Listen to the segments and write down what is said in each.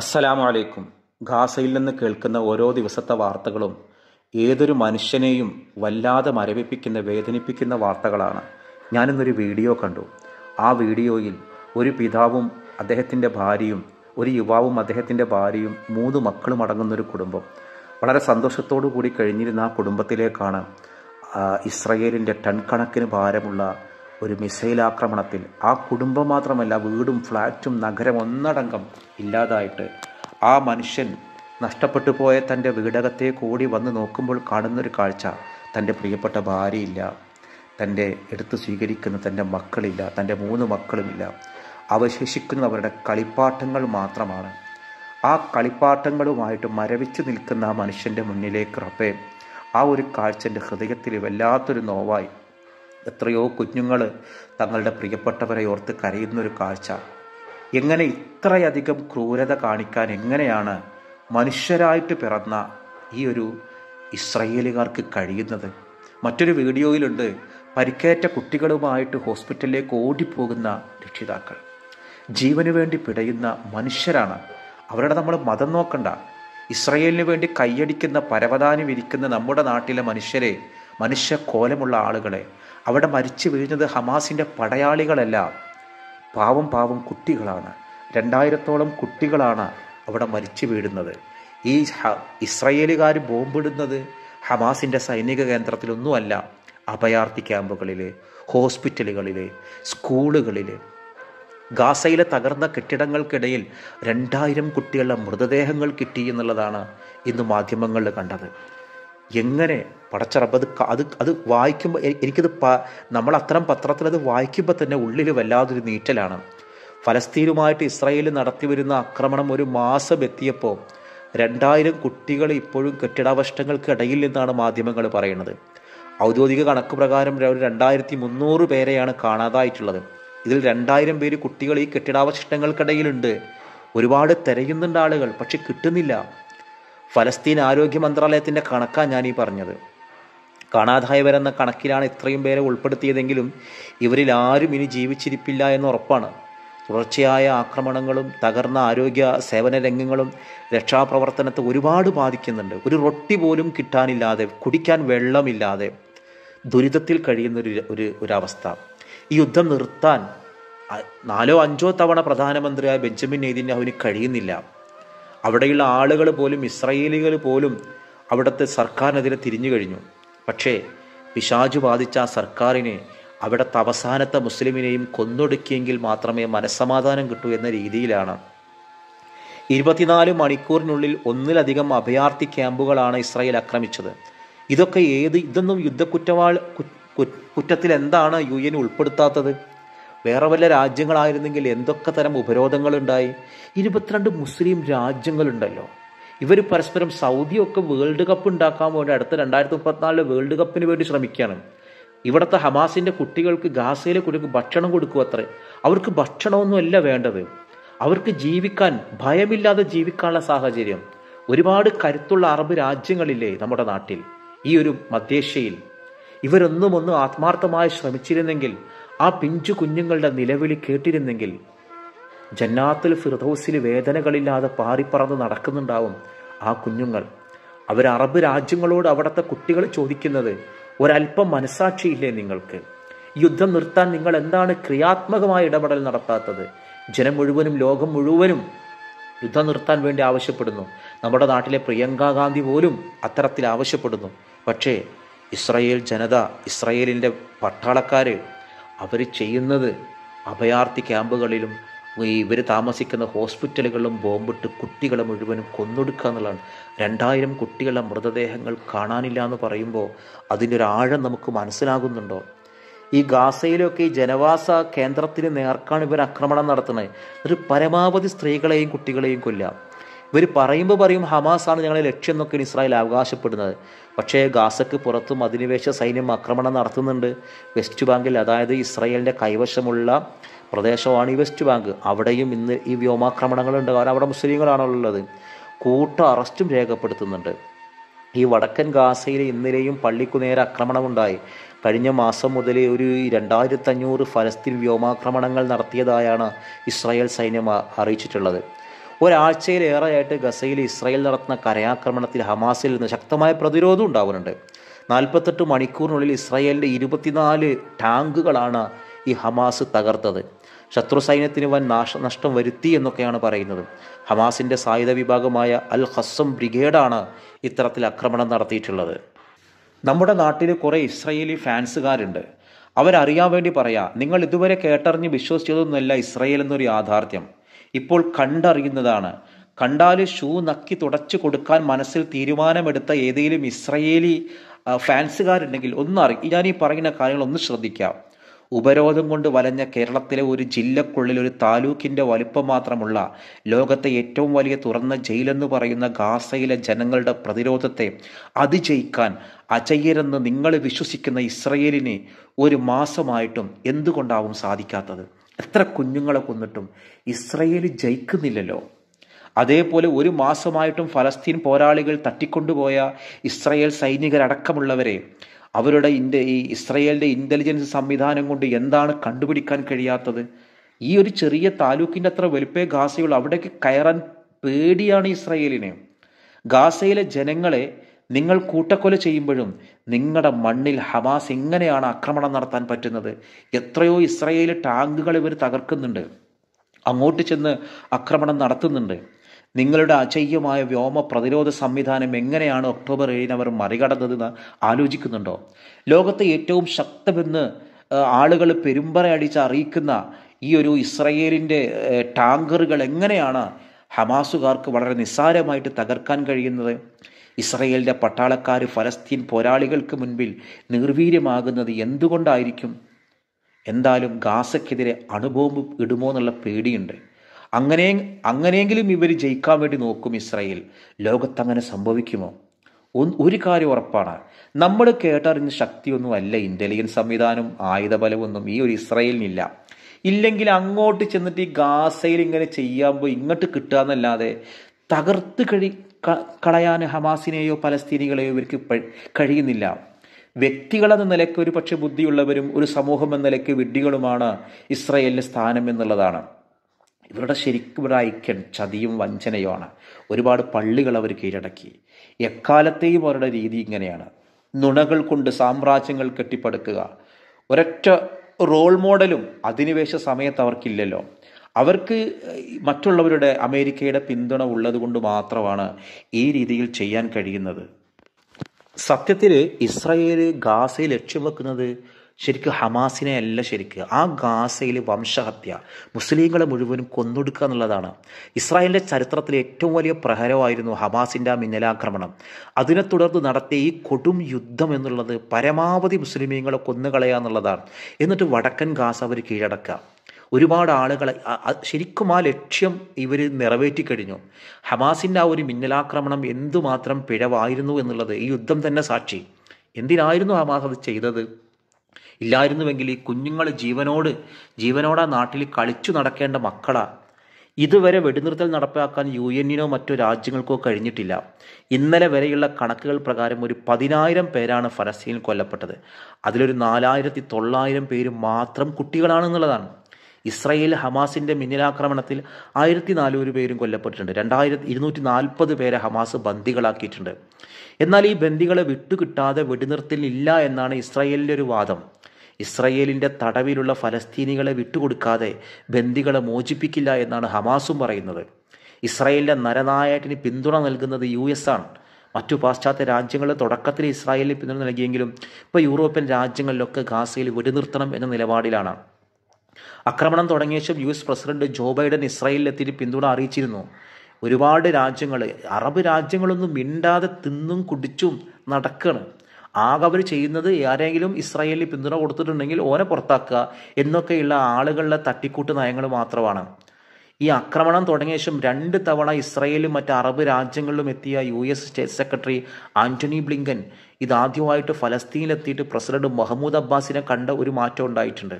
അസ്സലാമു അലൈക്കും ഗാസയിൽ നിന്ന് കേൾക്കുന്ന ഓരോ ദിവസത്തെ വാർത്തകളും ഏതൊരു മനുഷ്യനെയും വല്ലാതെ മരവിപ്പിക്കുന്ന വേദനിപ്പിക്കുന്ന വാർത്തകളാണ് ഞാനിന്നൊരു വീഡിയോ കണ്ടു ആ വീഡിയോയിൽ ഒരു പിതാവും അദ്ദേഹത്തിൻ്റെ ഭാര്യയും ഒരു യുവാവും അദ്ദേഹത്തിൻ്റെ ഭാര്യയും മൂന്ന് മക്കളും അടങ്ങുന്നൊരു കുടുംബം വളരെ സന്തോഷത്തോടു കൂടി കഴിഞ്ഞിരുന്ന ആ കുടുംബത്തിലേക്കാണ് ഇസ്രയേലിൻ്റെ ടൺ കണക്കിന് ഭാരമുള്ള ഒരു മിസൈൽ ആക്രമണത്തിൽ ആ കുടുംബം മാത്രമല്ല വീടും ഫ്ലാറ്റും നഗരം ഒന്നടങ്കം ഇല്ലാതായിട്ട് ആ മനുഷ്യൻ നഷ്ടപ്പെട്ടു പോയ തൻ്റെ വീടകത്തെ കൂടി വന്ന് നോക്കുമ്പോൾ കാണുന്നൊരു കാഴ്ച തൻ്റെ പ്രിയപ്പെട്ട ഭാര്യയില്ല തൻ്റെ എടുത്ത് സ്വീകരിക്കുന്ന തൻ്റെ മക്കളില്ല തൻ്റെ മൂന്ന് മക്കളുമില്ല അവശേഷിക്കുന്നവരുടെ കളിപ്പാട്ടങ്ങൾ മാത്രമാണ് ആ കളിപ്പാട്ടങ്ങളുമായിട്ട് മരവിച്ചു നിൽക്കുന്ന ആ മനുഷ്യൻ്റെ മുന്നിലേക്ക് റപ്പേ ആ ഒരു കാഴ്ച എൻ്റെ ഹൃദയത്തിൽ വല്ലാത്തൊരു നോവായി എത്രയോ കുഞ്ഞുങ്ങൾ തങ്ങളുടെ പ്രിയപ്പെട്ടവരെ ഓർത്ത് കരയുന്നൊരു കാഴ്ച എങ്ങനെ ഇത്രയധികം ക്രൂരത കാണിക്കാൻ എങ്ങനെയാണ് മനുഷ്യരായിട്ട് പിറന്ന ഈ ഒരു ഇസ്രയേലുകാർക്ക് കഴിയുന്നത് മറ്റൊരു വീഡിയോയിലുണ്ട് പരിക്കേറ്റ കുട്ടികളുമായിട്ട് ഹോസ്പിറ്റലിലേക്ക് ഓടിപ്പോകുന്ന രക്ഷിതാക്കൾ ജീവന് വേണ്ടി പിടയുന്ന മനുഷ്യരാണ് അവരുടെ നമ്മൾ മതം നോക്കണ്ട ഇസ്രയേലിന് വേണ്ടി കൈയടിക്കുന്ന പരവതാനി വിരിക്കുന്ന നമ്മുടെ നാട്ടിലെ മനുഷ്യരെ മനുഷ്യക്കോലമുള്ള ആളുകളെ അവിടെ മരിച്ചു വീഴുന്നത് ഹമാസിൻ്റെ പടയാളികളല്ല പാവം പാവം കുട്ടികളാണ് രണ്ടായിരത്തോളം കുട്ടികളാണ് അവിടെ മരിച്ചു വീഴുന്നത് ഈ ഇസ്രയേലുകാർ ബോംബിടുന്നത് ഹമാസിൻ്റെ സൈനിക കേന്ദ്രത്തിലൊന്നുമല്ല അഭയാർത്ഥി ക്യാമ്പുകളിൽ ഹോസ്പിറ്റലുകളിൽ സ്കൂളുകളിൽ ഗാസയിലെ തകർന്ന കെട്ടിടങ്ങൾക്കിടയിൽ രണ്ടായിരം കുട്ടികളുടെ മൃതദേഹങ്ങൾ കിട്ടി എന്നുള്ളതാണ് ഇന്ന് മാധ്യമങ്ങളിൽ കണ്ടത് എങ്ങനെ പടച്ചറബ് അത് അത് അത് വായിക്കുമ്പോൾ എനിക്കത് പ നമ്മൾ അത്തരം അത് വായിക്കുമ്പോൾ തന്നെ ഉള്ളിൽ വല്ലാതൊരു നീറ്റലാണ് ഫലസ്തീനുമായിട്ട് ഇസ്രയേൽ നടത്തി വരുന്ന ആക്രമണം ഒരു മാസം എത്തിയപ്പോൾ രണ്ടായിരം കുട്ടികൾ ഇപ്പോഴും കെട്ടിടാവശിഷ്ടങ്ങൾക്കിടയിൽ നിന്നാണ് മാധ്യമങ്ങൾ പറയുന്നത് ഔദ്യോഗിക കണക്ക് പ്രകാരം ഒരു രണ്ടായിരത്തി മുന്നൂറ് പേരെയാണ് കാണാതായിട്ടുള്ളത് ഇതിൽ രണ്ടായിരം പേര് കുട്ടികൾ ഈ കെട്ടിടാവശിഷ്ടങ്ങൾക്കിടയിലുണ്ട് ഒരുപാട് തിരയുന്നുണ്ട് ആളുകൾ പക്ഷെ കിട്ടുന്നില്ല ഫലസ്തീൻ ആരോഗ്യ മന്ത്രാലയത്തിൻ്റെ കണക്കാണ് ഞാൻ ഈ പറഞ്ഞത് കാണാതായവരെന്ന കണക്കിലാണ് ഇത്രയും പേരെ ഉൾപ്പെടുത്തിയതെങ്കിലും ഇവരിൽ ആരും ഇനി ജീവിച്ചിരിപ്പില്ല എന്ന് ഉറപ്പാണ് തുടർച്ചയായ ആക്രമണങ്ങളും തകർന്ന ആരോഗ്യ സേവന രംഗങ്ങളും രക്ഷാപ്രവർത്തനത്തെ ഒരുപാട് ബാധിക്കുന്നുണ്ട് ഒരു റൊട്ടി പോലും കിട്ടാനില്ലാതെ കുടിക്കാൻ വെള്ളമില്ലാതെ ദുരിതത്തിൽ കഴിയുന്ന ഒരു ഒരു ഒരവസ്ഥ ഈ യുദ്ധം നിർത്താൻ നാലോ അഞ്ചോ തവണ പ്രധാനമന്ത്രിയായ ബെഞ്ചമിൻ നെയ്തിൻ്റെ അവന് കഴിയുന്നില്ല അവിടെയുള്ള ആളുകൾ പോലും ഇസ്രയേലികൾ പോലും അവിടുത്തെ സർക്കാരിനെതിരെ തിരിഞ്ഞു കഴിഞ്ഞു പക്ഷേ പിശാജു ബാധിച്ച ആ സർക്കാരിനെ അവിടുത്തെ അവസാനത്തെ മുസ്ലിമിനെയും കൊന്നൊടുക്കിയെങ്കിൽ മാത്രമേ മനസ്സമാധാനം കിട്ടൂ എന്ന രീതിയിലാണ് ഇരുപത്തിനാല് മണിക്കൂറിനുള്ളിൽ ഒന്നിലധികം അഭയാർത്ഥി ക്യാമ്പുകളാണ് ഇസ്രായേൽ ആക്രമിച്ചത് ഇതൊക്കെ ഏത് ഇതൊന്നും യുദ്ധക്കുറ്റവാൾ കുറ്റത്തിൽ എന്താണ് യു എൻ ഉൾപ്പെടുത്താത്തത് വേറെ വല്ല രാജ്യങ്ങളായിരുന്നെങ്കിൽ എന്തൊക്കെ തരം ഉപരോധങ്ങളുണ്ടായി ഇരുപത്തിരണ്ട് മുസ്ലിം രാജ്യങ്ങളുണ്ടല്ലോ ഇവർ പരസ്പരം സൗദിയൊക്കെ വേൾഡ് കപ്പ് ഉണ്ടാക്കാൻ വേണ്ടി അടുത്ത രണ്ടായിരത്തി മുപ്പത്തിനാലിലെ വേൾഡ് കപ്പിന് വേണ്ടി ശ്രമിക്കുകയാണ് ഇവിടുത്തെ ഹമാസിൻ്റെ കുട്ടികൾക്ക് ഗാസയിലെ കുട്ടികൾക്ക് ഭക്ഷണം കൊടുക്കുക അത്രേ അവർക്ക് ഭക്ഷണമൊന്നുമല്ല വേണ്ടത് അവർക്ക് ജീവിക്കാൻ ഭയമില്ലാതെ ജീവിക്കാനുള്ള സാഹചര്യം ഒരുപാട് കരുത്തുള്ള അറബ് രാജ്യങ്ങളില്ലേ നമ്മുടെ നാട്ടിൽ ഈ ഒരു മധ്യേഷ്യയിൽ ഇവരൊന്നും ഒന്നും ആത്മാർത്ഥമായി ശ്രമിച്ചിരുന്നെങ്കിൽ ആ പിഞ്ചു കുഞ്ഞുങ്ങളുടെ നിലവിളി കേട്ടിരുന്നെങ്കിൽ ജന്നാത്തിൽ ഫിർദൌസിൽ വേദനകളില്ലാതെ പാറിപ്പറന്ന് നടക്കുന്നുണ്ടാവും ആ കുഞ്ഞുങ്ങൾ അവർ അറബ് രാജ്യങ്ങളോട് അവിടുത്തെ കുട്ടികൾ ചോദിക്കുന്നത് ഒരല്പം മനസ്സാക്ഷിയില്ലേ നിങ്ങൾക്ക് യുദ്ധം നിർത്താൻ നിങ്ങൾ എന്താണ് ക്രിയാത്മകമായ ഇടപെടൽ നടത്താത്തത് ജനം മുഴുവനും ലോകം മുഴുവനും യുദ്ധം നിർത്താൻ വേണ്ടി ആവശ്യപ്പെടുന്നു നമ്മുടെ നാട്ടിലെ പ്രിയങ്ക ഗാന്ധി പോലും അത്തരത്തിൽ ആവശ്യപ്പെടുന്നു പക്ഷേ ഇസ്രയേൽ ജനത ഇസ്രയേലിൻ്റെ പട്ടാളക്കാർ അവർ ചെയ്യുന്നത് അഭയാർത്ഥി ക്യാമ്പുകളിലും ഇവർ താമസിക്കുന്ന ഹോസ്പിറ്റലുകളിലും ബോംബിട്ട് കുട്ടികളെ മുഴുവനും കൊന്നൊടുക്കുക എന്നുള്ളതാണ് രണ്ടായിരം കുട്ടികളുടെ മൃതദേഹങ്ങൾ കാണാനില്ല എന്ന് പറയുമ്പോൾ അതിൻ്റെ ഒരു ആഴം നമുക്ക് മനസ്സിലാകുന്നുണ്ടോ ഈ ഗാസയിലൊക്കെ ഈ ജനവാസ കേന്ദ്രത്തിന് നേർക്കാണ് ഇവർ ആക്രമണം നടത്തുന്നത് ഒരു പരമാവധി സ്ത്രീകളെയും കുട്ടികളെയും കൊല്ലാം ഇവർ പറയുമ്പോൾ പറയും ഹമാസാണ് ഞങ്ങളെ ലക്ഷ്യം എന്നൊക്കെയാണ് ഇസ്രായേൽ അവകാശപ്പെടുന്നത് പക്ഷേ ഗാസക്ക് പുറത്തും അധിനിവേശ സൈന്യം ആക്രമണം നടത്തുന്നുണ്ട് വെസ്റ്റ് ബാങ്കിൽ അതായത് ഇസ്രായേലിൻ്റെ കൈവശമുള്ള പ്രദേശമാണ് ഈ വെസ്റ്റ് ബാങ്ക് അവിടെയും ഇന്ന് ഈ വ്യോമാക്രമണങ്ങളുണ്ട് കാരണം അവിടെ ഉള്ളത് കൂട്ട അറസ്റ്റും രേഖപ്പെടുത്തുന്നുണ്ട് ഈ വടക്കൻ ഗാസയിൽ ഇന്നലെയും പള്ളിക്കു നേരെ ആക്രമണമുണ്ടായി കഴിഞ്ഞ മാസം മുതൽ ഒരു രണ്ടായിരത്തഞ്ഞൂറ് ഫലസ്തീൻ വ്യോമാക്രമണങ്ങൾ നടത്തിയതായാണ് ഇസ്രായേൽ സൈന്യം അറിയിച്ചിട്ടുള്ളത് ഒരാഴ്ചയിലേറെയായിട്ട് ഗസയിൽ ഇസ്രായേൽ നടത്തുന്ന കരയാക്രമണത്തിൽ ഹമാസിൽ നിന്ന് ശക്തമായ പ്രതിരോധം ഉണ്ടാവുന്നുണ്ട് നാൽപ്പത്തെട്ട് മണിക്കൂറിനുള്ളിൽ ഇസ്രായേലിൻ്റെ ഇരുപത്തിനാല് ടാങ്കുകളാണ് ഈ ഹമാസ് തകർത്തത് ശത്രു സൈന്യത്തിന് വൻ നാശ നഷ്ടം വരുത്തി എന്നൊക്കെയാണ് പറയുന്നത് ഹമാസിൻ്റെ സായുധ വിഭാഗമായ അൽ ഹസം ബ്രിഗേഡാണ് ഇത്തരത്തിൽ ആക്രമണം നടത്തിയിട്ടുള്ളത് നമ്മുടെ നാട്ടിൽ കുറേ ഇസ്രയേലി ഫാൻസുകാരുണ്ട് അവരറിയാൻ വേണ്ടി പറയാം നിങ്ങൾ ഇതുവരെ കേട്ടറിഞ്ഞ് വിശ്വസിച്ചതൊന്നുമല്ല ഇസ്രയേൽ എന്നൊരു യാഥാർത്ഥ്യം ഇപ്പോൾ കണ്ടറിയുന്നതാണ് കണ്ടാൽ ഷൂ നക്കി തുടച്ചു കൊടുക്കാൻ മനസ്സിൽ തീരുമാനമെടുത്ത ഏതെങ്കിലും ഇസ്രയേലി ഫാൻസുകാരുണ്ടെങ്കിൽ ഒന്നറി ഞാൻ ഈ പറയുന്ന കാര്യങ്ങൾ ഒന്ന് ശ്രദ്ധിക്കാം ഉപരോധം കൊണ്ട് വലഞ്ഞ കേരളത്തിലെ ഒരു ജില്ലക്കുള്ളിൽ ഒരു താലൂക്കിൻ്റെ വലുപ്പം മാത്രമുള്ള ലോകത്തെ ഏറ്റവും വലിയ തുറന്ന ജയിലെന്ന് പറയുന്ന ഗാസയിലെ ജനങ്ങളുടെ പ്രതിരോധത്തെ അതിജയിക്കാൻ അജയ്യരെന്ന് നിങ്ങൾ വിശ്വസിക്കുന്ന ഇസ്രയേലിന് ഒരു മാസമായിട്ടും എന്തുകൊണ്ടാവും സാധിക്കാത്തത് എത്ര കുഞ്ഞുങ്ങളെ കൊന്നിട്ടും ഇസ്രയേൽ ജയിക്കുന്നില്ലല്ലോ അതേപോലെ ഒരു മാസമായിട്ടും ഫലസ്തീൻ പോരാളികൾ തട്ടിക്കൊണ്ടുപോയ ഇസ്രയേൽ സൈനികരടക്കമുള്ളവരെ അവരുടെ ഇന്ത്യ ഈ ഇസ്രയേലിൻ്റെ ഇൻ്റലിജൻസ് സംവിധാനം കൊണ്ട് എന്താണ് കണ്ടുപിടിക്കാൻ കഴിയാത്തത് ഈ ഒരു ചെറിയ താലൂക്കിൻ്റെ അത്ര വലുപ്പേ ഗാസയുള്ളൂ അവിടേക്ക് കയറാൻ പേടിയാണ് ഇസ്രയേലിനെ ഗാസയിലെ ജനങ്ങളെ നിങ്ങൾ കൂട്ടക്കൊല ചെയ്യുമ്പോഴും നിങ്ങളുടെ മണ്ണിൽ ഹമാസ് എങ്ങനെയാണ് ആക്രമണം നടത്താൻ പറ്റുന്നത് എത്രയോ ഇസ്രയേൽ ടാങ്കുകൾ ഇവർ തകർക്കുന്നുണ്ട് അങ്ങോട്ട് ചെന്ന് ആക്രമണം നടത്തുന്നുണ്ട് നിങ്ങളുടെ അജയ്യമായ വ്യോമ പ്രതിരോധ സംവിധാനം എങ്ങനെയാണ് ഒക്ടോബർ ഏഴിന് അവർ മറികടന്നതെന്ന് ആലോചിക്കുന്നുണ്ടോ ലോകത്തെ ഏറ്റവും ശക്തമെന്ന് ആളുകൾ പെരുമ്പറ അടിച്ച് അറിയിക്കുന്ന ഈ ഒരു ഇസ്രയേലിൻ്റെ ടാങ്കറുകൾ എങ്ങനെയാണ് ഹമാസുകാർക്ക് വളരെ നിസ്സാരമായിട്ട് തകർക്കാൻ കഴിയുന്നത് ഇസ്രയേലിൻ്റെ പട്ടാളക്കാർ ഫലസ്തീൻ പോരാളികൾക്ക് മുൻപിൽ നിർവീര്യമാകുന്നത് എന്തുകൊണ്ടായിരിക്കും എന്തായാലും ഗാസയ്ക്കെതിരെ അണുബോംബ് ഇടുമോ എന്നുള്ള പേടിയുണ്ട് അങ്ങനെ അങ്ങനെയെങ്കിലും ഇവർ ജയിക്കാൻ വേണ്ടി നോക്കും ഇസ്രായേൽ ലോകത്തങ്ങനെ സംഭവിക്കുമോ ഒരു കാര്യം ഉറപ്പാണ് നമ്മൾ കേട്ടറിഞ്ഞ ശക്തിയൊന്നും അല്ല ഇന്റലിജൻസ് സംവിധാനം ആയുധബലമൊന്നും ഈ ഒരു ഇസ്രായേലിനില്ല ഇല്ലെങ്കിൽ അങ്ങോട്ട് ചെന്നിട്ട് ഈ ഗാസയിൽ ഇങ്ങനെ ചെയ്യാൻ പോയി ഇങ്ങോട്ട് കിട്ടുക എന്നല്ലാതെ തകർത്ത് കഴി കളയാൻ ഹമാസിനെയോ പലസ്തീനികളെയോ ഇവർക്ക് കഴിയുന്നില്ല വ്യക്തികളെന്ന നിലയ്ക്ക് ഒരു പക്ഷെ ബുദ്ധിയുള്ളവരും ഒരു സമൂഹം എന്ന നിലയ്ക്ക് വിഡ്ഢികളുമാണ് ഇസ്രയേലിൻ്റെ സ്ഥാനം എന്നുള്ളതാണ് ഇവരുടെ ശരിക്കും ഇവരുടെ ഐക്യം ചതിയും വഞ്ചനയുമാണ് ഒരുപാട് പള്ളികൾ അവർ കീഴടക്കി എക്കാലത്തെയും അവരുടെ രീതി ഇങ്ങനെയാണ് നുണകൾ കൊണ്ട് സാമ്രാജ്യങ്ങൾ കെട്ടിപ്പടുക്കുക ഒരൊറ്റ റോൾ മോഡലും അധിനിവേശ സമയത്ത് അവർക്കില്ലല്ലോ അവർക്ക് മറ്റുള്ളവരുടെ അമേരിക്കയുടെ പിന്തുണ ഉള്ളതുകൊണ്ട് മാത്രമാണ് ഈ രീതിയിൽ ചെയ്യാൻ കഴിയുന്നത് സത്യത്തിൽ ഇസ്രയേൽ ഗാസയെ ലക്ഷ്യം വെക്കുന്നത് ശരിക്ക് ഹമാസിനെ അല്ല ശരിക്ക് ആ ഗാസയിൽ വംശഹത്യ മുസ്ലിങ്ങളെ മുഴുവനും കൊന്നൊടുക്കുക എന്നുള്ളതാണ് ഇസ്രായേലിൻ്റെ ചരിത്രത്തിലെ ഏറ്റവും വലിയ പ്രഹരമായിരുന്നു ഹമാസിൻ്റെ ആ മിന്നലാക്രമണം അതിനെ തുടർന്ന് നടത്തിയ ഈ കൊടും യുദ്ധം എന്നുള്ളത് പരമാവധി മുസ്ലിമീങ്ങളെ കൊന്നുകളയുക എന്നുള്ളതാണ് എന്നിട്ട് വടക്കൻ ഗാസ അവർ കീഴടക്കുക ഒരുപാട് ആളുകളെ ശരിക്കും ആ ലക്ഷ്യം ഇവർ നിറവേറ്റിക്കഴിഞ്ഞു ഹമാസിൻ്റെ ആ ഒരു മിന്നലാക്രമണം എന്തുമാത്രം പിഴവായിരുന്നു എന്നുള്ളത് ഈ യുദ്ധം തന്നെ സാക്ഷി എന്തിനായിരുന്നു ഹമാസ് അത് ചെയ്തത് ഇല്ലായിരുന്നുവെങ്കിൽ ഈ കുഞ്ഞുങ്ങൾ ജീവനോട് ജീവനോടാ നാട്ടിൽ കളിച്ചു നടക്കേണ്ട മക്കളാ ഇതുവരെ വെടിനിർത്തൽ നടപ്പാക്കാൻ യു എന്നിനോ മറ്റോ രാജ്യങ്ങൾക്കോ കഴിഞ്ഞിട്ടില്ല ഇന്നലെ വരെയുള്ള കണക്കുകൾ പ്രകാരം ഒരു പതിനായിരം പേരാണ് ഫലസ്തീനിൽ കൊല്ലപ്പെട്ടത് അതിലൊരു നാലായിരത്തി തൊള്ളായിരം പേര് മാത്രം കുട്ടികളാണെന്നുള്ളതാണ് ഇസ്രയേൽ ഹമാസിന്റെ മിന്നലാക്രമണത്തിൽ ആയിരത്തി നാനൂറ് പേരും കൊല്ലപ്പെട്ടിട്ടുണ്ട് രണ്ടായിരത്തി ഇരുന്നൂറ്റി നാൽപ്പത് പേരെ ഹമാസ് ബന്ദികളാക്കിയിട്ടുണ്ട് എന്നാൽ ഈ ബന്ദികളെ വിട്ടുകിട്ടാതെ വെടിനിർത്തലില്ല എന്നാണ് ഇസ്രയേലിൻ്റെ ഒരു വാദം ഇസ്രയേലിൻ്റെ തടവിലുള്ള ഫലസ്തീനികളെ വിട്ടുകൊടുക്കാതെ ബന്ദികളെ മോചിപ്പിക്കില്ല എന്നാണ് ഹമാസും പറയുന്നത് ഇസ്രയേലിൻ്റെ നരനായകത്തിന് പിന്തുണ നൽകുന്നത് യു എസ് ആണ് മറ്റു പാശ്ചാത്യ രാജ്യങ്ങൾ തുടക്കത്തിൽ ഇസ്രായേലിന് പിന്തുണ നൽകിയെങ്കിലും ഇപ്പോൾ യൂറോപ്യൻ രാജ്യങ്ങളിലൊക്കെ ഗാസയിൽ വെടിനിർത്തണം എന്ന നിലപാടിലാണ് ആക്രമണം തുടങ്ങിയ ശേഷം U S president Joe Biden ഇസ്രായേലിലെത്തി പിന്തുണ അറിയിച്ചിരുന്നു ഒരുപാട് രാജ്യങ്ങൾ അറബ് രാജ്യങ്ങളൊന്നും മിണ്ടാതെ തിന്നും കുടിച്ചും നടക്കണം ആകെ അവർ ചെയ്യുന്നത് ആരെങ്കിലും ഇസ്രായേലിൽ പിന്തുണ കൊടുത്തിട്ടുണ്ടെങ്കിൽ ഓനെ പുറത്താക്കുക എന്നൊക്കെയുള്ള ആളുകളുടെ തട്ടിക്കൂട്ട് നയങ്ങൾ മാത്രമാണ് ഈ ആക്രമണം തുടങ്ങിയ ശേഷം രണ്ട് തവണ ഇസ്രായേലും മറ്റ് അറബ് രാജ്യങ്ങളിലും എത്തിയ U S state secretary Antony Blinken ഇതാദ്യമായിട്ട് ഫലസ്തീനിലെത്തിയിട്ട് പ്രസിഡന്റ് മഹമ്മൂദ് അബ്ബാസിനെ കണ്ട ഒരു മാറ്റം ഉണ്ടായിട്ടുണ്ട്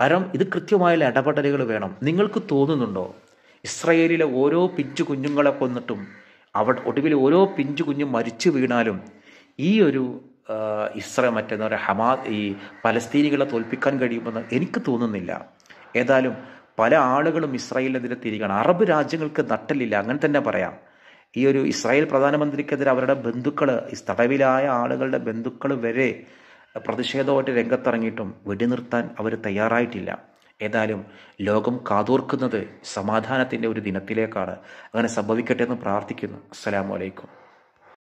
കാരണം ഇത് കൃത്യമായ ഇടപെടലുകൾ വേണം നിങ്ങൾക്ക് തോന്നുന്നുണ്ടോ ഇസ്രയേലിലെ ഓരോ പിഞ്ചു കുഞ്ഞുങ്ങളെ കൊന്നിട്ടും അവ ഒടുവിൽ ഓരോ പിഞ്ചു കുഞ്ഞും മരിച്ചു വീണാലും ഈ ഒരു ഇസ്ര മറ്റെന്ന് പറയുക ഹമാ ഈ പലസ്തീനികളെ തോൽപ്പിക്കാൻ കഴിയുമെന്ന് എനിക്ക് തോന്നുന്നില്ല ഏതായാലും പല ആളുകളും ഇസ്രായേലിനെതിരെ തിരികാണ് അറബ് രാജ്യങ്ങൾക്ക് നട്ടലില്ല അങ്ങനെ തന്നെ പറയാം ഈ ഒരു ഇസ്രായേൽ പ്രധാനമന്ത്രിക്കെതിരെ അവരുടെ ബന്ധുക്കൾ ഈ തടവിലായ ആളുകളുടെ ബന്ധുക്കൾ വരെ പ്രതിഷേധമായിട്ട് രംഗത്തിറങ്ങിയിട്ടും വെടിനിർത്താൻ അവർ തയ്യാറായിട്ടില്ല ഏതായാലും ലോകം കാതോർക്കുന്നത് സമാധാനത്തിൻ്റെ ഒരു ദിനത്തിലേക്കാണ് അങ്ങനെ സംഭവിക്കട്ടെ എന്ന് പ്രാർത്ഥിക്കുന്നു വലൈക്കും